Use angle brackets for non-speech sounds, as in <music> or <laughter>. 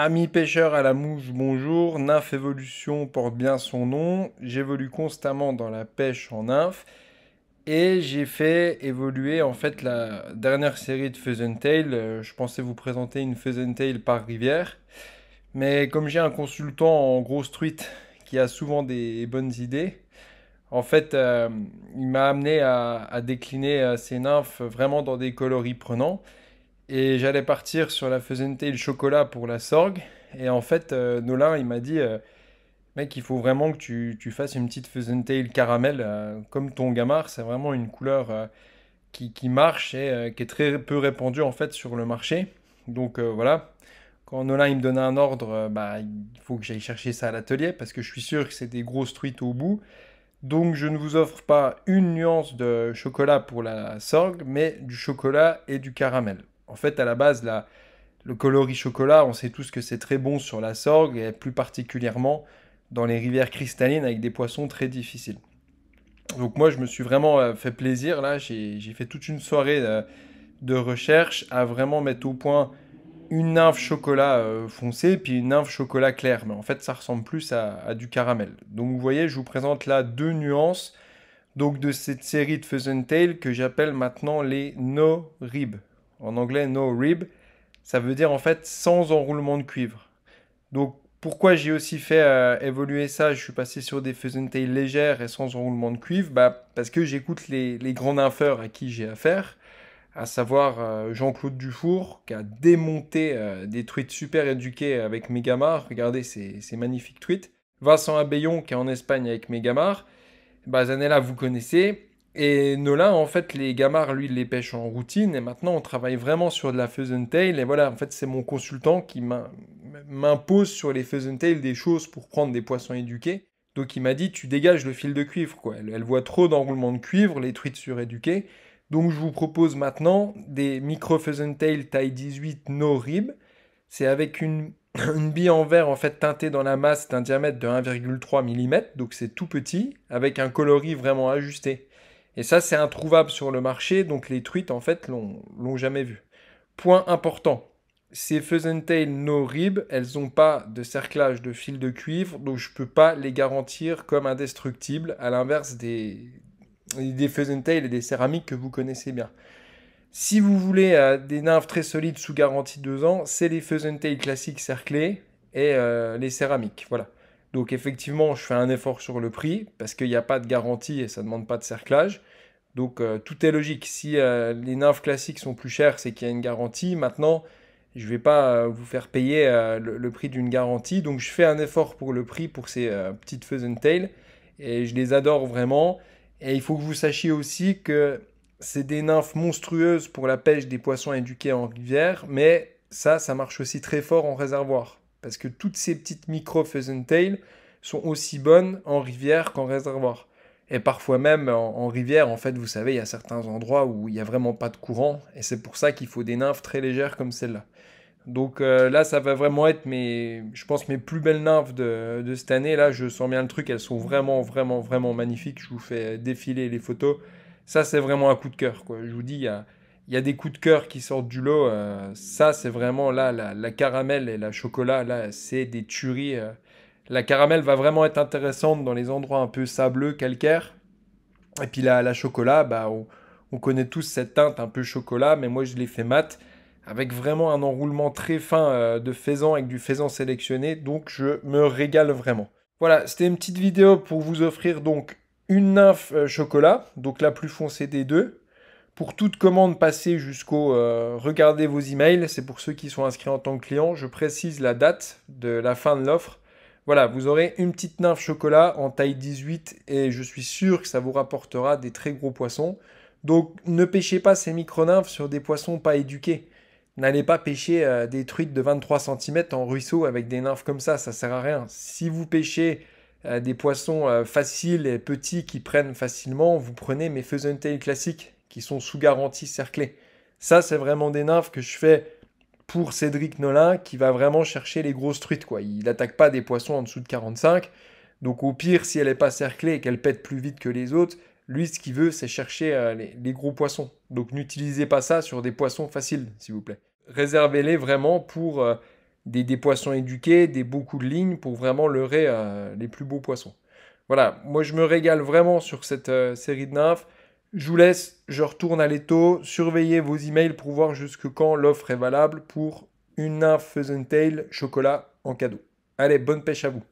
Ami pêcheur à la mouche, bonjour. Nymphe Évolution porte bien son nom. J'évolue constamment dans la pêche en nymphe. Et j'ai fait évoluer en fait la dernière série de Pheasant Tail. Euh, je pensais vous présenter une Pheasant Tail par rivière. Mais comme j'ai un consultant en grosse truite qui a souvent des bonnes idées, en fait, euh, il m'a amené à, à décliner ces euh, nymphes vraiment dans des coloris prenants. Et j'allais partir sur la faisanité chocolat pour la sorgue. Et en fait, euh, Nolan il m'a dit euh, Mec, il faut vraiment que tu, tu fasses une petite faisanité le caramel, euh, comme ton gamard. C'est vraiment une couleur qui, qui, marche et qui est très peu répandue en fait sur le marché. Donc voilà. Quand Nolin il me donnait un ordre, bah, il faut que j'aille chercher ça à l'atelier parce que je suis sûr que c'est des grosses truites au bout. Donc je ne vous offre pas une nuance de chocolat pour la sorgue, mais du chocolat et du caramel en fait, à la base, la, le coloris chocolat, on sait tous que c'est très bon sur la sorgue et plus particulièrement dans les rivières cristallines avec des poissons très difficiles. Donc moi, je me suis vraiment euh, fait plaisir là. J'ai fait toute une soirée euh, de, recherche à vraiment mettre au point une nymphe chocolat euh, foncé puis une nymphe chocolat clair. Mais en fait, ça ressemble plus à, du caramel. Donc vous voyez, je vous présente là deux nuances donc de cette série de Pheasant Tail que j'appelle maintenant les no Ribs. En anglais, no rib, ça veut dire en fait sans enroulement de cuivre. Donc pourquoi j'ai aussi fait euh, évoluer ça Je suis passé sur des and légères et sans enroulement de cuivre, bah, parce que j'écoute les, grands nympheurs à qui j'ai affaire, à savoir euh, Jean-Claude Dufour, qui a démonté euh, des tweets super éduqués avec Megamar. Regardez ces, magnifiques tweets. Vincent Abéillon, qui est en Espagne avec Megamar. Bah, Zanella, vous connaissez. Et Nola, en fait, les gamards, lui, les pêche en routine. Et maintenant, on travaille vraiment sur de la Tail. Et voilà, en fait, c'est mon consultant qui m'impose sur les Tail des choses pour prendre des poissons éduqués. Donc, il m'a dit, tu dégages le fil de cuivre, quoi. Elle, voit trop d'enroulements de cuivre, les truites suréduquées. Donc, je vous propose maintenant des micro Tail taille 18 no rib. C'est avec une, <coughs> une bille en verre, en fait, teintée dans la masse d'un diamètre de 1,3 mm. Donc, c'est tout petit, avec un coloris vraiment ajusté. Et ça, c'est introuvable sur le marché, donc les truites, en fait, l'ont jamais vu. Point important, ces Tail no rib, elles n'ont pas de cerclage de fil de cuivre, donc je ne peux pas les garantir comme indestructibles, à l'inverse des, des Tail et des céramiques que vous connaissez bien. Si vous voulez euh, des nymphes très solides sous garantie 2 ans, c'est les Tail classiques cerclés et euh, les céramiques, voilà. Donc effectivement, je fais un effort sur le prix parce qu'il n'y a pas de garantie et ça ne demande pas de cerclage. Donc euh, tout est logique. Si euh, les nymphes classiques sont plus chères, c'est qu'il y a une garantie. Maintenant, je ne vais pas euh, vous faire payer le, prix d'une garantie. Donc je fais un effort pour le prix pour ces petites and tail et je les adore vraiment. Et il faut que vous sachiez aussi que c'est des nymphes monstrueuses pour la pêche des poissons éduqués en rivière, mais ça, ça marche aussi très fort en réservoir. Parce que toutes ces petites micro tail sont aussi bonnes en rivière qu'en réservoir. Et parfois même en, rivière, en fait, vous savez, il y a certains endroits où il n'y a vraiment pas de courant. Et c'est pour ça qu'il faut des nymphes très légères comme celle-là. Donc euh, là, ça va vraiment être mes, je pense, mes plus belles nymphes de, cette année. Là, je sens bien le truc. Elles sont vraiment, vraiment, vraiment magnifiques. Je vous fais défiler les photos. Ça, c'est vraiment un coup de cœur. Quoi. Je vous dis, il y a il y a des coups de cœur qui sortent du lot. Euh, ça, c'est vraiment là, la, la, caramel et la chocolat, là, c'est des tueries. Euh. La caramel va vraiment être intéressante dans les endroits un peu sableux, calcaires. Et puis la, la chocolat, bah, on, connaît tous cette teinte un peu chocolat, mais moi je l'ai fait mat avec vraiment un enroulement très fin euh, de faisan avec du faisan sélectionné. Donc je me régale vraiment. Voilà, c'était une petite vidéo pour vous offrir donc une nymphe chocolat, donc la plus foncée des deux. Pour toute commande passée jusqu'au euh, regardez vos emails, c'est pour ceux qui sont inscrits en tant que client, je précise la date de la fin de l'offre. Voilà, vous aurez une petite nymphe chocolat en taille 18 et je suis sûr que ça vous rapportera des très gros poissons. Donc ne pêchez pas ces micro-nymphes sur des poissons pas éduqués. N'allez pas pêcher euh, des truites de 23 cm en ruisseau avec des nymphes comme ça, ça sert à rien. Si vous pêchez euh, des poissons faciles et petits qui prennent facilement, vous prenez mes Tail » classiques sont sous garantie cerclés. Ça, c'est vraiment des nymphes que je fais pour Cédric Nolin qui va vraiment chercher les grosses truites. Quoi. Il n'attaque pas des poissons en dessous de 45. Donc au pire, si elle n'est pas cerclée et qu'elle pète plus vite que les autres, lui, ce qu'il veut, c'est chercher euh, les, gros poissons. Donc n'utilisez pas ça sur des poissons faciles, s'il vous plaît. Réservez-les vraiment pour euh, des, poissons éduqués, des beaux coups de ligne, pour vraiment leurrer euh, les plus beaux poissons. Voilà, moi je me régale vraiment sur cette série de nymphes. Je vous laisse, je retourne à l'étau. Surveillez vos emails pour voir jusque quand l'offre est valable pour une nymphe Tail chocolat en cadeau. Allez, bonne pêche à vous.